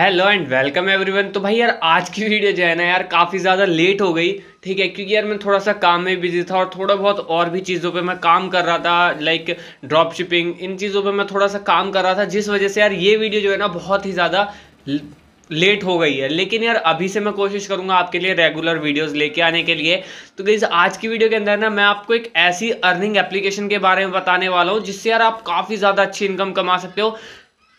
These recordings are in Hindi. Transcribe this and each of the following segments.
हेलो एंड वेलकम एवरीवन तो भाई यार आज की वीडियो जो है ना यार काफ़ी ज़्यादा लेट हो गई ठीक है क्योंकि यार मैं थोड़ा सा काम में बिजी था और थोड़ा बहुत और भी चीज़ों पे मैं काम कर रहा था लाइक ड्रॉप शिपिंग इन चीज़ों पे मैं थोड़ा सा काम कर रहा था जिस वजह से यार ये वीडियो जो है ना बहुत ही ज़्यादा लेट हो गई है लेकिन यार अभी से मैं कोशिश करूंगा आपके लिए रेगुलर वीडियोस लेके आने के लिए तो गई आज की वीडियो के अंदर ना मैं आपको एक ऐसी अर्निंग एप्लीकेशन के बारे में बताने वाला हूँ जिससे यार आप काफ़ी ज़्यादा अच्छी इनकम कमा सकते हो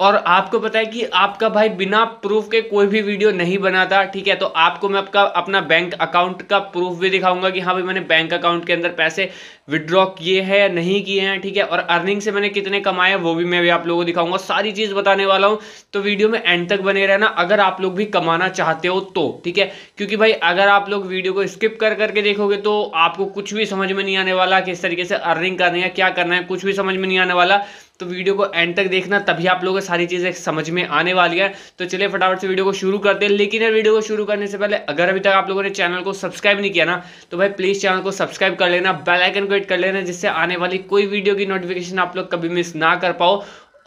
और आपको पता है कि आपका भाई बिना प्रूफ के कोई भी वीडियो नहीं बनाता ठीक है तो आपको मैं आपका अपना बैंक अकाउंट का प्रूफ भी दिखाऊंगा कि हाँ भाई मैंने बैंक अकाउंट के अंदर पैसे विड्रॉ किए हैं या नहीं किए हैं ठीक है और अर्निंग से मैंने कितने कमाए वो भी मैं भी आप लोगों को दिखाऊंगा सारी चीज़ बताने वाला हूं तो वीडियो में एंड तक बने रहना अगर आप लोग भी कमाना चाहते हो तो ठीक है क्योंकि भाई अगर आप लोग वीडियो को स्किप कर करके देखोगे तो आपको कुछ भी समझ में नहीं आने वाला किस तरीके से अर्निंग करनी है क्या करना है कुछ भी समझ में नहीं आने वाला तो वीडियो को एंड तक देखना तभी आप लोगों को सारी चीज़ें समझ में आने वाली है तो चलिए फटाफट से वीडियो को शुरू करते हैं लेकिन यार वीडियो को शुरू करने से पहले अगर अभी तक आप लोगों ने चैनल को सब्सक्राइब नहीं किया ना तो भाई प्लीज़ चैनल को सब्सक्राइब कर लेना बेलाइकन को एक्टिवेट कर लेना जिससे आने वाली कोई वीडियो की नोटिफिकेशन आप लोग कभी मिस ना कर पाओ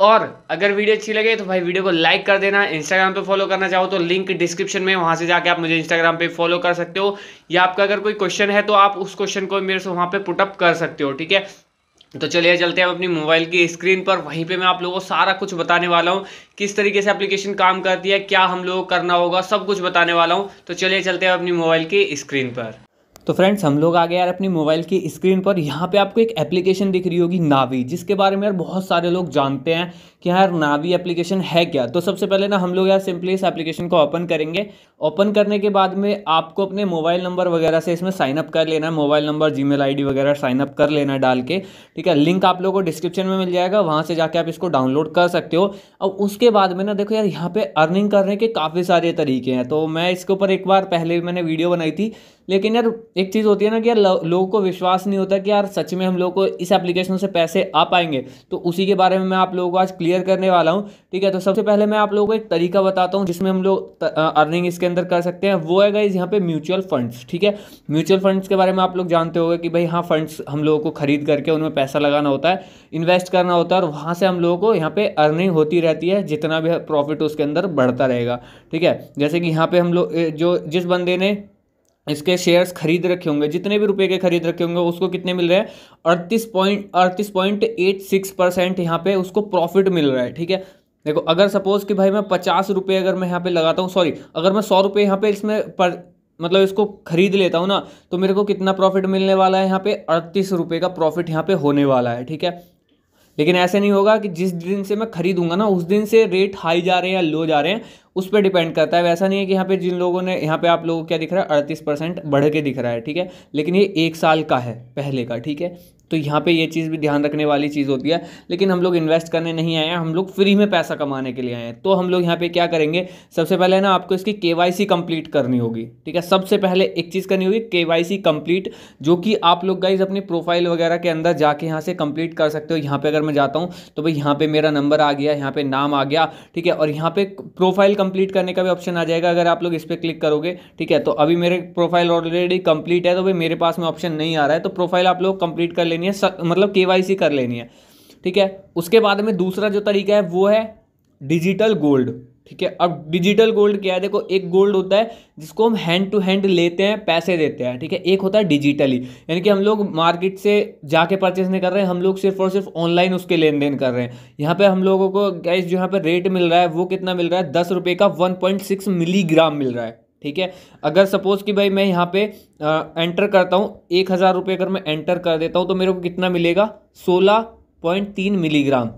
और अगर वीडियो अच्छी लगे तो भाई वीडियो को लाइक कर देना इंस्टाग्राम पे फॉलो करना चाहो तो लिंक डिस्क्रिप्शन में वहां से जाके आप मुझे इंस्टाग्राम पे फॉलो कर सकते हो या आपका अगर कोई क्वेश्चन है तो आप उस क्वेश्चन को मेरे से वहां पे पुटअप कर सकते हो ठीक है तो चलिए चलते हैं अपनी मोबाइल की स्क्रीन पर वहीं पे मैं आप लोगों को सारा कुछ बताने वाला हूँ किस तरीके से एप्लीकेशन काम करती है क्या हम लोग करना होगा सब कुछ बताने वाला हूँ तो चलिए चलते हैं अपनी मोबाइल की स्क्रीन पर तो फ्रेंड्स हम लोग आ गए यार अपनी मोबाइल की स्क्रीन पर यहाँ पे आपको एक एप्लीकेशन दिख रही होगी नावी जिसके बारे में यार बहुत सारे लोग जानते हैं कि यार हाँ, नावी एप्लीकेशन है क्या तो सबसे पहले ना हम लोग यार सिंपली इस एप्लीकेशन को ओपन करेंगे ओपन करने के बाद में आपको अपने मोबाइल नंबर वगैरह से इसमें साइनअप कर लेना है मोबाइल नंबर आई डी वगैरह साइन अप कर लेना डाल के ठीक है लिंक आप लोगों को डिस्क्रिप्शन में मिल जाएगा वहाँ से जाके आप इसको डाउनलोड कर सकते हो अब उसके बाद में ना देखो यार यहाँ पर अर्निंग करने के काफ़ी सारे तरीके हैं तो मैं इसके ऊपर एक बार पहले भी मैंने वीडियो बनाई थी लेकिन यार एक चीज़ होती है ना कि यार लोगों को विश्वास नहीं होता कि यार सच में हम लोग को इस एप्लीकेशन से पैसे आ पाएंगे तो उसी के बारे में मैं आप लोगों को आज क्लियर क्लियर करने वाला हूँ ठीक है तो सबसे पहले मैं आप लोगों को एक तरीका बताता हूँ जिसमें हम लोग अर्निंग इसके अंदर कर सकते हैं वो है गाइज यहाँ पे म्यूचुअल फंड्स ठीक है म्यूचुअल फंड्स के बारे में आप लोग जानते हो कि भाई हाँ फंड्स हम लोगों को खरीद करके उनमें पैसा लगाना होता है इन्वेस्ट करना होता है और वहाँ से हम लोगों को यहाँ पे अर्निंग होती रहती है जितना भी प्रॉफिट उसके अंदर बढ़ता रहेगा ठीक है जैसे कि यहाँ पे हम लोग जो जिस बंदे ने इसके शेयर्स खरीद रखे होंगे जितने भी रुपए के खरीद रखे होंगे उसको कितने मिल रहे हैं अड़तीस पॉइंट अड़तीस पॉइंट एट सिक्स परसेंट यहाँ पे उसको प्रॉफिट मिल रहा है ठीक है देखो अगर सपोज कि भाई मैं पचास रुपये अगर मैं यहाँ पे लगाता हूँ सॉरी अगर मैं सौ रुपये यहाँ पे इसमें पर मतलब इसको खरीद लेता हूँ ना तो मेरे को कितना प्रॉफिट मिलने वाला है यहाँ पे अड़तीस रुपये का प्रॉफिट यहाँ पे होने वाला है ठीक है लेकिन ऐसे नहीं होगा कि जिस दिन से मैं खरीदूंगा ना उस दिन से रेट हाई जा रहे हैं या लो जा रहे हैं उस पर डिपेंड करता है वैसा नहीं है कि यहाँ पे जिन लोगों ने यहाँ पे आप लोगों को क्या दिख रहा है अड़तीस परसेंट बढ़ के दिख रहा है ठीक है लेकिन ये एक साल का है पहले का ठीक है तो यहाँ पे ये चीज़ भी ध्यान रखने वाली चीज़ होती है लेकिन हम लोग इन्वेस्ट करने नहीं आए हैं हम लोग फ्री में पैसा कमाने के लिए आए हैं तो हम लोग यहाँ पे क्या करेंगे सबसे पहले ना आपको इसकी के वाई कंप्लीट करनी होगी ठीक है सबसे पहले एक चीज़ करनी होगी के वाई कंप्लीट जो कि आप लोग गाइज अपनी प्रोफाइल वगैरह के अंदर जाके यहाँ से कंप्लीट कर सकते हो यहाँ पर अगर मैं जाता हूँ तो भाई यहाँ पर मेरा नंबर आ गया यहाँ पर नाम आ गया ठीक है और यहाँ पर प्रोफाइल कंप्लीट करने का भी ऑप्शन आ जाएगा अगर आप लोग इस पर क्लिक करोगे ठीक है तो अभी मेरे प्रोफाइल ऑलरेडी कंप्लीट है तो भाई मेरे पास में ऑप्शन नहीं आ रहा है तो प्रोफाइल आप लोग कंप्लीट कर लेनी लेनी है मतलब के कर लेनी है ठीक है उसके बाद में दूसरा जो तरीका है वो है डिजिटल गोल्ड ठीक है अब डिजिटल गोल्ड क्या है देखो एक गोल्ड होता है जिसको हम हैंड टू हैंड लेते हैं पैसे देते हैं ठीक है एक होता है डिजिटली यानी कि हम लोग मार्केट से जाके परचेस नहीं कर रहे हैं हम लोग सिर्फ और सिर्फ ऑनलाइन उसके लेन देन कर रहे हैं यहाँ पे हम लोगों को गैस जो यहाँ पे रेट मिल रहा है वो कितना मिल रहा है दस का वन मिलीग्राम मिल रहा है ठीक है अगर सपोज़ कि भाई मैं यहाँ पे एंटर करता हूँ एक हज़ार रुपये अगर मैं एंटर कर देता हूँ तो मेरे को कितना मिलेगा सोलह पॉइंट तीन मिलीग्राम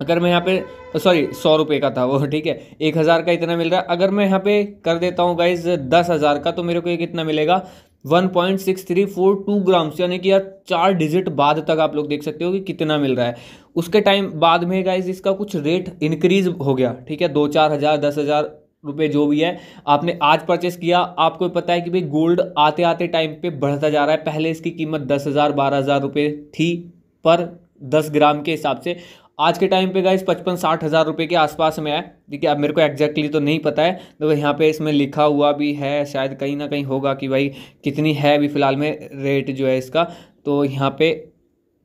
अगर मैं यहाँ पे सॉरी सौ रुपये का था वो ठीक है एक हज़ार का इतना मिल रहा है अगर मैं यहाँ पे कर देता हूँ गाइज दस हज़ार का तो मेरे को ये कितना मिलेगा one point six three four two grams यानी कि यार चार डिजिट बाद तक आप लोग देख सकते हो कि कितना मिल रहा है उसके टाइम बाद में गाइज इसका कुछ रेट इंक्रीज हो गया ठीक है दो चार हज़ार दस हज़ार रुपये जो भी है आपने आज परचेस किया आपको पता है कि भाई गोल्ड आते आते टाइम पे बढ़ता जा रहा है पहले इसकी कीमत दस हज़ार बारह हज़ार रुपये थी पर दस ग्राम के हिसाब से आज के टाइम पे गाइस पचपन साठ हज़ार रुपये के आसपास में है देखिए अब मेरे को एग्जैक्टली तो नहीं पता है तो यहाँ पे इसमें लिखा हुआ भी है शायद कहीं ना कहीं होगा कि भाई कितनी है अभी फ़िलहाल में रेट जो है इसका तो यहाँ पे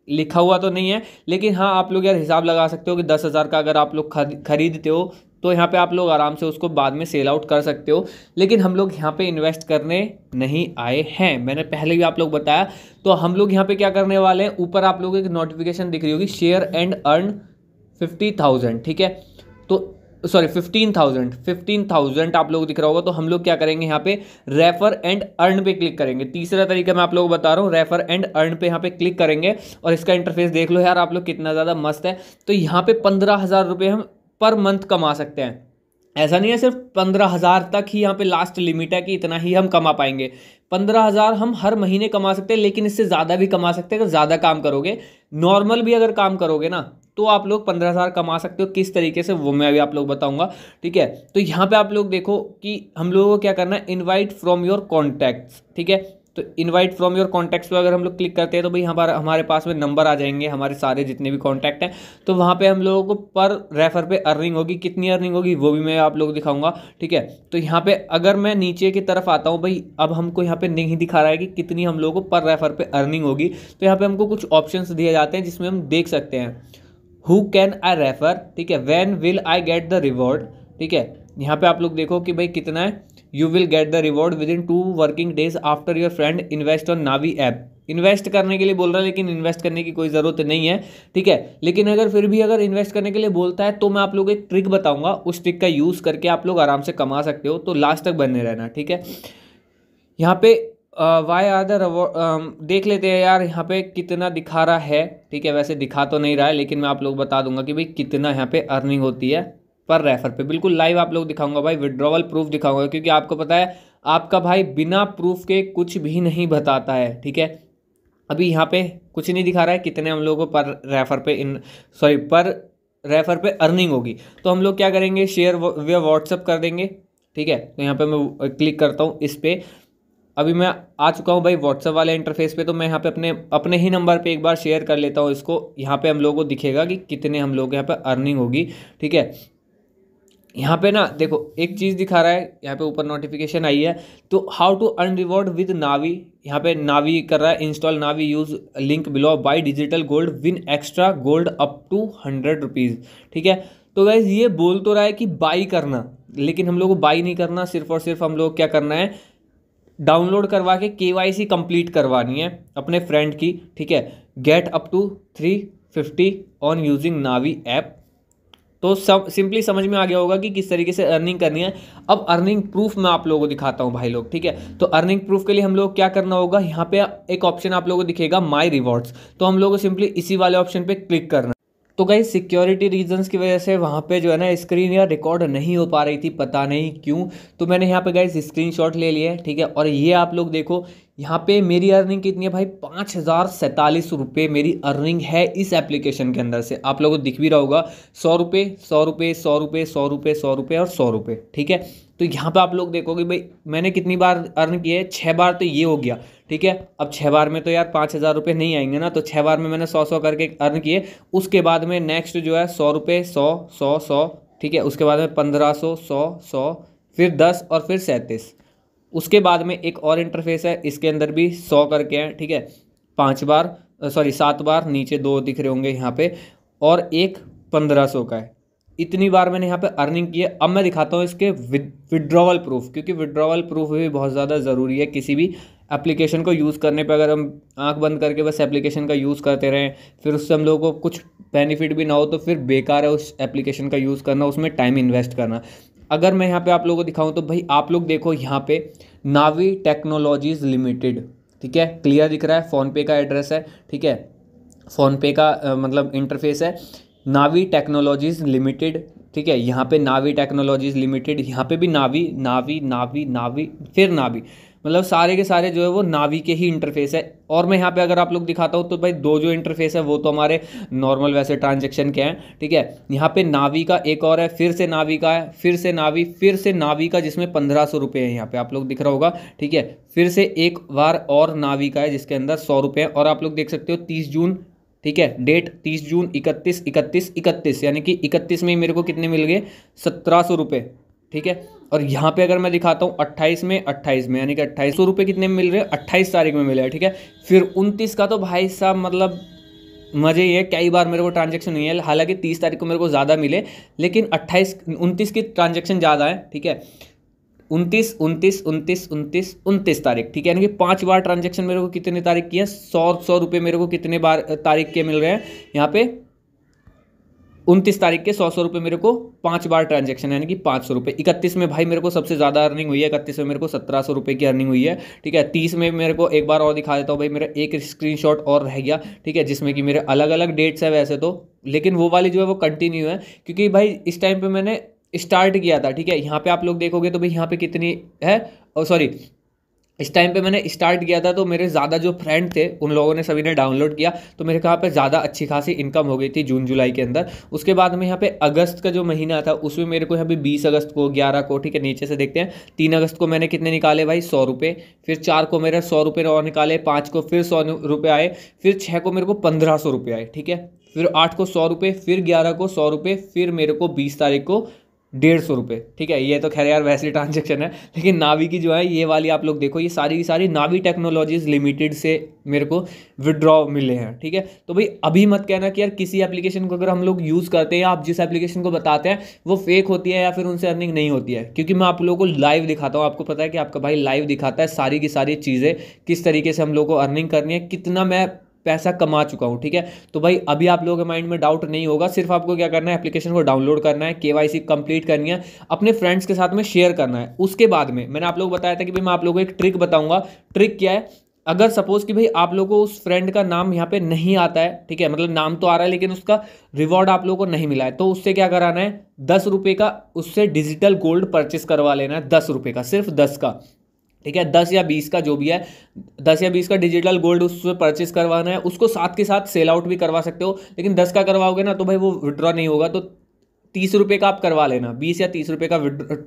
लिखा हुआ तो नहीं है लेकिन हाँ आप लोग यार हिसाब लगा सकते हो कि दस हज़ार का अगर आप लोग खरीदते हो तो यहाँ पे आप लोग आराम से उसको बाद में सेल आउट कर सकते हो लेकिन हम लोग यहाँ पे इन्वेस्ट करने नहीं आए हैं मैंने पहले भी आप लोग बताया तो हम लोग यहाँ पे क्या करने वाले हैं ऊपर आप लोग एक नोटिफिकेशन दिख रही होगी share and earn fifty thousand ठीक है तो sorry fifteen thousand fifteen thousand आप लोग दिख रहा होगा तो हम लोग क्या करेंगे यहाँ पे रेफर एंड अर्न पे क्लिक करेंगे तीसरा तरीका मैं आप लोगों को बता रहा हूँ रेफर एंड अर्न पे यहाँ पे क्लिक करेंगे और इसका इंटरफेस देख लो यार आप लोग कितना ज़्यादा मस्त है तो यहाँ पे पंद्रह हज़ार रुपये हम पर मंथ कमा सकते हैं ऐसा नहीं है सिर्फ पंद्रह हज़ार तक ही यहाँ पे लास्ट लिमिट है कि इतना ही हम कमा पाएंगे पंद्रह हज़ार हम हर महीने कमा सकते हैं लेकिन इससे ज़्यादा भी कमा सकते हैं अगर ज़्यादा काम करोगे नॉर्मल भी अगर काम करोगे ना तो आप लोग पंद्रह हज़ार कमा सकते हो किस तरीके से वो मैं अभी आप लोग बताऊंगा ठीक है तो यहाँ पे आप लोग देखो कि हम लोगों को क्या करना है इनवाइट फ्रॉम योर कॉन्टैक्ट्स ठीक है तो इनवाइट फ्रॉम योर कॉन्टैक्ट्स पर अगर हम लोग क्लिक करते हैं तो भाई हमारा हमारे पास में नंबर आ जाएंगे हमारे सारे जितने भी कॉन्टैक्ट हैं तो वहाँ पे हम लोगों को पर रेफर पे अर्निंग होगी कितनी अर्निंग होगी वो भी मैं आप लोग दिखाऊंगा ठीक है तो यहाँ पे अगर मैं नीचे की तरफ आता हूँ भाई अब हमको यहाँ पे नहीं दिखा रहा है कि कितनी हम लोगों को पर रेफर पर अर्निंग होगी तो यहाँ पर हमको कुछ ऑप्शन दिए जाते हैं जिसमें हम देख सकते हैं हु कैन आई रेफर ठीक है when will I get the reward ठीक है यहाँ पर आप लोग देखो कि भाई कितना है you will get the reward within two working days after your friend invest on Navi app invest करने के लिए बोल रहा है लेकिन इन्वेस्ट करने की कोई ज़रूरत नहीं है ठीक है लेकिन अगर फिर भी अगर इन्वेस्ट करने के लिए बोलता है तो मैं आप लोग एक ट्रिक बताऊंगा उस ट्रिक का यूज़ करके आप लोग आराम से कमा सकते हो तो लास्ट तक बने रहना ठीक है यहाँ पे वाई आर द देख लेते हैं यार यहाँ पे कितना दिखा रहा है ठीक है वैसे दिखा तो नहीं रहा है लेकिन मैं आप लोग बता दूंगा कि भाई कितना यहाँ पे अर्निंग होती है पर रेफर पे बिल्कुल लाइव आप लोग दिखाऊंगा भाई विड्रॉवल प्रूफ दिखाऊंगा क्योंकि आपको पता है आपका भाई बिना प्रूफ के कुछ भी नहीं बताता है ठीक है अभी यहाँ पे कुछ नहीं दिखा रहा है कितने हम लोगों को पर रेफर पे इन सॉरी पर रेफर पे अर्निंग होगी तो हम लोग क्या करेंगे शेयर वे व्हाट्सअप कर देंगे ठीक है तो यहाँ पे मैं क्लिक करता हूँ इस पर अभी मैं आ चुका हूँ भाई व्हाट्सअप वाले इंटरफेस पे तो मैं यहाँ पे अपने अपने ही नंबर पे एक बार शेयर कर लेता हूँ इसको यहाँ पे हम लोगों को दिखेगा कि कितने हम लोग यहाँ पे अर्निंग होगी ठीक है यहाँ पे ना देखो एक चीज़ दिखा रहा है यहाँ पे ऊपर नोटिफिकेशन आई है तो how to earn reward with Navi यहाँ पे नावी कर रहा है install Navi use link below buy digital gold win extra gold up to hundred rupees ठीक है तो वैसे ये बोल तो रहा है कि बाई करना लेकिन हम लोग को बाई नहीं करना सिर्फ और सिर्फ हम लोग क्या करना है डाउनलोड करवा के के वाई सी कंप्लीट करवानी है अपने फ्रेंड की ठीक है get up to three fifty on using Navi app तो सब सिंपली समझ में आ गया होगा कि किस तरीके से अर्निंग करनी है अब अर्निंग प्रूफ मैं आप लोगों को दिखाता हूँ भाई लोग ठीक है तो अर्निंग प्रूफ के लिए हम लोग क्या करना होगा यहाँ पे एक ऑप्शन आप लोगों को दिखेगा माई रिवॉर्ड्स तो हम लोग को सिंपली इसी वाले ऑप्शन पे क्लिक करना तो कहीं सिक्योरिटी रीजंस की वजह से वहाँ पे जो है ना स्क्रीन या रिकॉर्ड नहीं हो पा रही थी पता नहीं क्यों तो मैंने यहाँ पे गए स्क्रीनशॉट ले लिया ठीक है और ये आप लोग देखो यहाँ पे मेरी अर्निंग कितनी है भाई पाँच हज़ार सैंतालीस रुपये मेरी अर्निंग है इस एप्लीकेशन के अंदर से आप लोगों को दिख भी रहा होगा सौ रुपये सौ रुपये सौ रुपये सौ रुपये सौ रुपये और सौ रुपये ठीक है तो यहाँ पे आप लोग देखोगे भाई मैंने कितनी बार अर्न किया है छः बार तो ये हो गया ठीक है अब छः बार में तो यार पाँच हज़ार रुपये नहीं आएंगे ना तो छः बार में मैंने सौ सौ करके अर्न किए उसके बाद में नेक्स्ट जो है सौ रुपये सौ सौ सौ ठीक है उसके बाद में पंद्रह सौ सौ सौ फिर दस और फिर सैंतीस उसके बाद में एक और इंटरफेस है इसके अंदर भी सौ करके हैं ठीक है पाँच बार सॉरी सात बार नीचे दो दिख रहे होंगे यहाँ पे और एक पंद्रह सौ का है इतनी बार मैंने यहाँ पे अर्निंग की है अब मैं दिखाता हूँ इसके विड्रॉवल प्रूफ क्योंकि विड्रॉवल प्रूफ भी बहुत ज़्यादा ज़रूरी है किसी भी एप्लीकेशन को यूज़ करने पे अगर हम आंख बंद करके बस एप्लीकेशन का यूज़ करते रहें फिर उससे हम लोगों को कुछ बेनिफिट भी ना हो तो फिर बेकार है उस एप्लीकेशन का यूज़ करना उसमें टाइम इन्वेस्ट करना अगर मैं यहाँ पे आप लोगों को दिखाऊँ तो भाई आप लोग देखो यहाँ पे नावी टेक्नोलॉजीज़ लिमिटेड ठीक है क्लियर दिख रहा है फ़ोनपे का एड्रेस है ठीक है फ़ोनपे का आ, मतलब इंटरफेस है नावी टेक्नोलॉजीज़ लिमिटेड ठीक है यहाँ पे नावी टेक्नोलॉजीज़ लिमिटेड यहाँ पे भी नावी नावी नावी नावी फिर नावी मतलब सारे के सारे जो है वो नावी के ही इंटरफेस है और मैं यहाँ पे अगर आप लोग दिखाता हूँ तो भाई दो जो इंटरफेस है वो तो हमारे नॉर्मल वैसे ट्रांजेक्शन के हैं ठीक है यहाँ पे नावी का एक और है फिर से नावी का है फिर से नावी फिर से नावी का जिसमें पंद्रह सौ रुपये है यहाँ पे आप लोग दिख रहा होगा ठीक है फिर से एक बार और नावी का है जिसके अंदर सौ रुपये हैं और आप लोग देख सकते हो तीस जून ठीक है डेट तीस जून इकतीस इकतीस इकतीस यानी कि इकतीस में मेरे को कितने मिल गए सत्रह सौ रुपये ठीक है और यहाँ पे अगर मैं दिखाता हूँ 28 में 28 में यानी कि अट्ठाईस सौ रुपये कितने में मिल रहे हैं अट्ठाईस तारीख में मिले हैं ठीक है फिर 29 का तो भाई साहब मतलब मज़े ये कई बार मेरे को ट्रांजेक्शन नहीं है हालांकि तीस तारीख को मेरे को ज़्यादा मिले लेकिन अट्ठाईस उनतीस की ट्रांजेक्शन ज़्यादा है ठीक है उनतीस उनतीस उनतीस उनतीस उनतीस तारीख ठीक है यानी कि पांच बार ट्रांजेक्शन मेरे को कितने तारीख की है सौ सौ रुपये मेरे को कितने बार तारीख के मिल रहे हैं यहाँ पे उनतीस तारीख के सौ सौ रुपये मेरे को पांच बार ट्रांजेक्शन यानी कि पाँच सौ रुपये इकतीस में भाई मेरे को सबसे ज़्यादा अर्निंग हुई है इकतीस में मेरे को सत्रह सौ रुपये की अर्निंग हुई है ठीक है तीस में मेरे को एक बार और दिखा देता हूँ भाई मेरा एक स्क्रीन और रह गया ठीक है जिसमें कि मेरे अलग अलग डेट्स है वैसे तो लेकिन वो वाली जो है वो कंटिन्यू है क्योंकि भाई इस टाइम पर मैंने स्टार्ट किया था ठीक है यहाँ पे आप लोग देखोगे तो भाई यहाँ पे कितनी है और oh, सॉरी इस टाइम पे मैंने स्टार्ट किया था तो मेरे ज़्यादा जो फ्रेंड थे उन लोगों ने सभी ने डाउनलोड किया तो मेरे कहाँ पे ज़्यादा अच्छी खासी इनकम हो गई थी जून जुलाई के अंदर उसके बाद में यहाँ पे अगस्त का जो महीना था उसमें मेरे को यहाँ पे बीस अगस्त को ग्यारह को ठीक है नीचे से देखते हैं तीन अगस्त को मैंने कितने निकाले भाई सौ रुपये फिर चार को मेरे सौ रुपये और निकाले पाँच को फिर सौ रुपये आए फिर छः को मेरे को पंद्रह सौ रुपये आए ठीक है फिर आठ को सौ रुपये फिर ग्यारह को सौ रुपये फिर मेरे को बीस तारीख को डेढ़ सौ रुपये ठीक है ये तो खैर यार वैसे ट्रांजेक्शन है लेकिन नावी की जो है ये वाली आप लोग देखो ये सारी की सारी नावी टेक्नोलॉजीज़ लिमिटेड से मेरे को विड्रॉ मिले हैं ठीक है तो भाई अभी मत कहना कि यार किसी एप्लीकेशन को अगर हम लोग यूज़ करते हैं या आप जिस एप्लीकेशन को बताते हैं वो फेक होती है या फिर उनसे अर्निंग नहीं होती है क्योंकि मैं आप लोगों को लाइव दिखाता हूँ आपको पता है कि आपका भाई लाइव दिखाता है सारी की सारी चीज़ें किस तरीके से हम लोग को अर्निंग करनी है कितना मैं पैसा कमा चुका हूँ ठीक है तो भाई अभी आप लोगों के माइंड में डाउट नहीं होगा सिर्फ आपको क्या करना है एप्लीकेशन को डाउनलोड करना है के कंप्लीट करनी है अपने फ्रेंड्स के साथ में शेयर करना है उसके बाद में मैंने आप लोग बताया था कि भाई मैं आप लोगों को एक ट्रिक बताऊंगा ट्रिक क्या है अगर सपोज कि भाई आप लोगों को उस फ्रेंड का नाम यहाँ पे नहीं आता है ठीक है मतलब नाम तो आ रहा है लेकिन उसका रिवॉर्ड आप लोगों को नहीं मिला है तो उससे क्या कराना है दस रुपये का उससे डिजिटल गोल्ड परचेस करवा लेना है दस रुपये का सिर्फ दस का ठीक है दस या बीस का जो भी है दस या बीस का डिजिटल गोल्ड उससे परचेस करवाना है उसको साथ के साथ सेल आउट भी करवा सकते हो लेकिन दस का करवाओगे ना तो भाई वो विड्रॉ नहीं होगा तो तीस रुपये का आप करवा लेना बीस या तीस रुपये का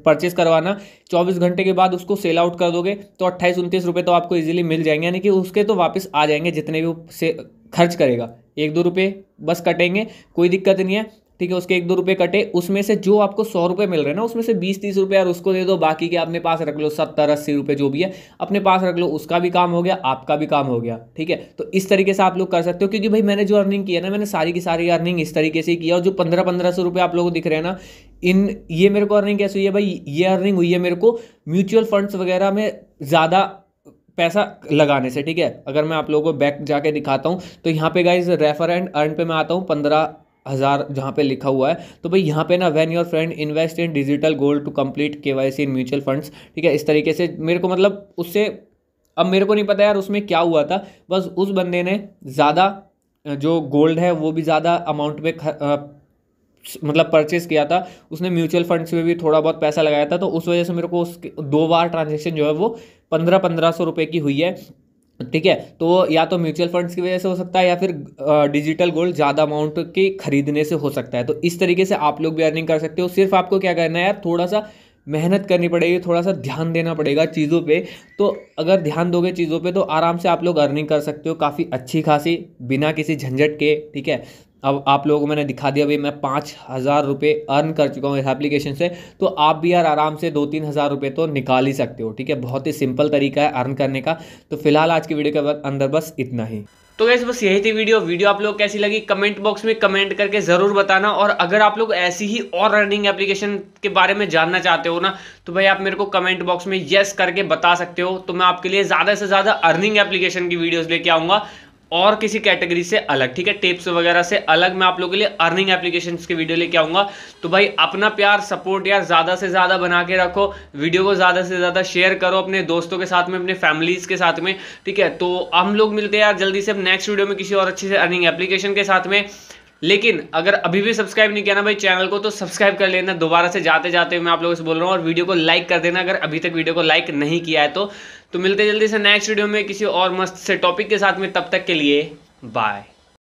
परचेस करवाना चौबीस घंटे के बाद उसको सेल आउट कर दोगे तो अट्ठाईस उनतीस रुपये तो आपको इजीली मिल जाएंगे यानी कि उसके तो वापस आ जाएंगे जितने भी वो से खर्च करेगा एक दो रुपये बस कटेंगे कोई दिक्कत नहीं है ठीक है उसके एक दो रुपए कटे उसमें से जो आपको सौ रुपए मिल रहे हैं ना उसमें से बीस तीस रुपए यार उसको दे दो बाकी के अपने पास रख लो सत्तर अस्सी रुपए जो भी है अपने पास रख लो उसका भी काम हो गया आपका भी काम हो गया ठीक है तो इस तरीके से आप लोग कर सकते हो क्योंकि भाई मैंने जो अर्निंग किया ना मैंने सारी की सारी अर्निंग इस तरीके से किया और जो पंद्रह पंद्रह सौ रुपये आप लोगों को दिख रहे हैं ना इन ये मेरे को अर्निंग कैसे हुई है भाई ये अर्निंग हुई है मेरे को म्यूचुअल फंड्स वगैरह में ज़्यादा पैसा लगाने से ठीक है अगर मैं आप लोगों को बैक जाके दिखाता हूँ तो यहाँ पे गाइज रेफर एंड अर्न पे मैं आता हूँ पंद्रह हज़ार जहाँ पे लिखा हुआ है तो भाई यहाँ पे ना when your friend invest in digital gold to complete K Y C in mutual funds ठीक है इस तरीके से मेरे को मतलब उससे अब मेरे को नहीं पता यार उसमें क्या हुआ था बस उस बंदे ने ज़्यादा जो गोल्ड है वो भी ज़्यादा अमाउंट में मतलब परचेज किया था उसने म्यूचुअल फंड्स में भी थोड़ा बहुत पैसा लगाया था तो उस वजह से मेरे को उसके दो बार ट्रांजेक्शन जो है वो पंद्रह पंद्रह सौ रुपये की हुई है ठीक है तो या तो म्यूचुअल फंड्स की वजह से हो सकता है या फिर डिजिटल गोल्ड ज़्यादा अमाउंट के खरीदने से हो सकता है तो इस तरीके से आप लोग भी अर्निंग कर सकते हो सिर्फ आपको क्या करना है यार थोड़ा सा मेहनत करनी पड़ेगी थोड़ा सा ध्यान देना पड़ेगा चीज़ों पे तो अगर ध्यान दोगे चीज़ों पे तो आराम से आप लोग अर्निंग कर सकते हो काफ़ी अच्छी खासी बिना किसी झंझट के ठीक है अब आप लोगों को मैंने दिखा दिया भाई मैं पाँच हज़ार रुपये अर्न कर चुका हूँ इस एप्लीकेशन से तो आप भी यार आराम से दो तीन हज़ार रुपये तो निकाल ही सकते हो ठीक है बहुत ही सिंपल तरीका है अर्न करने का तो फिलहाल आज की वीडियो के अंदर बस इतना ही तो गैस बस यही थी वीडियो वीडियो आप लोग कैसी लगी कमेंट बॉक्स में कमेंट करके ज़रूर बताना और अगर आप लोग ऐसी ही और रनिंग एप्लीकेशन के बारे में जानना चाहते हो ना तो भाई आप मेरे को कमेंट बॉक्स में येस करके बता सकते हो तो मैं आपके लिए ज़्यादा से ज़्यादा अर्निंग एप्लीकेशन की वीडियोस लेके आऊँगा और किसी कैटेगरी से अलग ठीक है टिप्स वगैरह से अलग मैं आप लोगों के लिए अर्निंग एप्लीकेशन के वीडियो लेके आऊंगा तो भाई अपना प्यार सपोर्ट यार ज़्यादा से ज़्यादा बना के रखो वीडियो को ज़्यादा से ज़्यादा शेयर करो अपने दोस्तों के साथ में अपने फैमिलीज़ के साथ में ठीक है तो हम लोग मिलते हैं यार जल्दी से नेक्स्ट वीडियो में किसी और अच्छी से अर्निंग एप्लीकेशन के साथ में लेकिन अगर अभी भी सब्सक्राइब नहीं किया ना भाई चैनल को तो सब्सक्राइब कर लेना दोबारा से जाते जाते मैं आप लोगों से बोल रहा हूँ और वीडियो को लाइक कर देना अगर अभी तक वीडियो को लाइक नहीं किया है तो, तो मिलते जल्दी से नेक्स्ट वीडियो में किसी और मस्त से टॉपिक के साथ में तब तक के लिए बाय